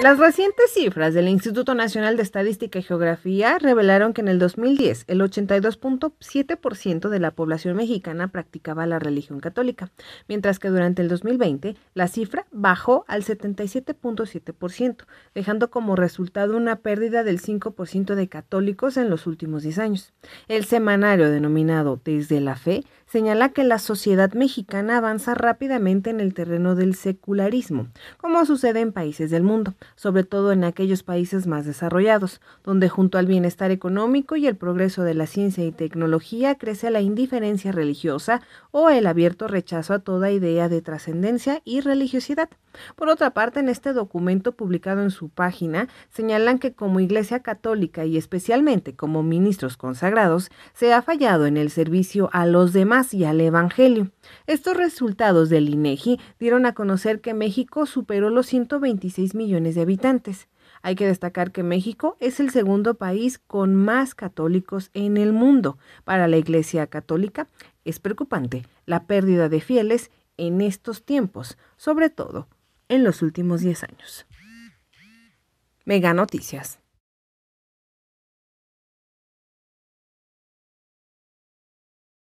Las recientes cifras del Instituto Nacional de Estadística y Geografía revelaron que en el 2010 el 82.7% de la población mexicana practicaba la religión católica, mientras que durante el 2020 la cifra bajó al 77.7%, dejando como resultado una pérdida del 5% de católicos en los últimos 10 años. El semanario denominado Desde la Fe señala que la sociedad mexicana avanza rápidamente en el terreno del secularismo, como sucede en países del mundo sobre todo en aquellos países más desarrollados, donde junto al bienestar económico y el progreso de la ciencia y tecnología crece la indiferencia religiosa o el abierto rechazo a toda idea de trascendencia y religiosidad. Por otra parte, en este documento publicado en su página, señalan que como Iglesia Católica y especialmente como ministros consagrados, se ha fallado en el servicio a los demás y al Evangelio. Estos resultados del INEGI e dieron a conocer que México superó los 126 millones de habitantes. Hay que destacar que México es el segundo país con más católicos en el mundo. Para la Iglesia Católica es preocupante la pérdida de fieles en estos tiempos, sobre todo en los últimos 10 años. Mega Noticias.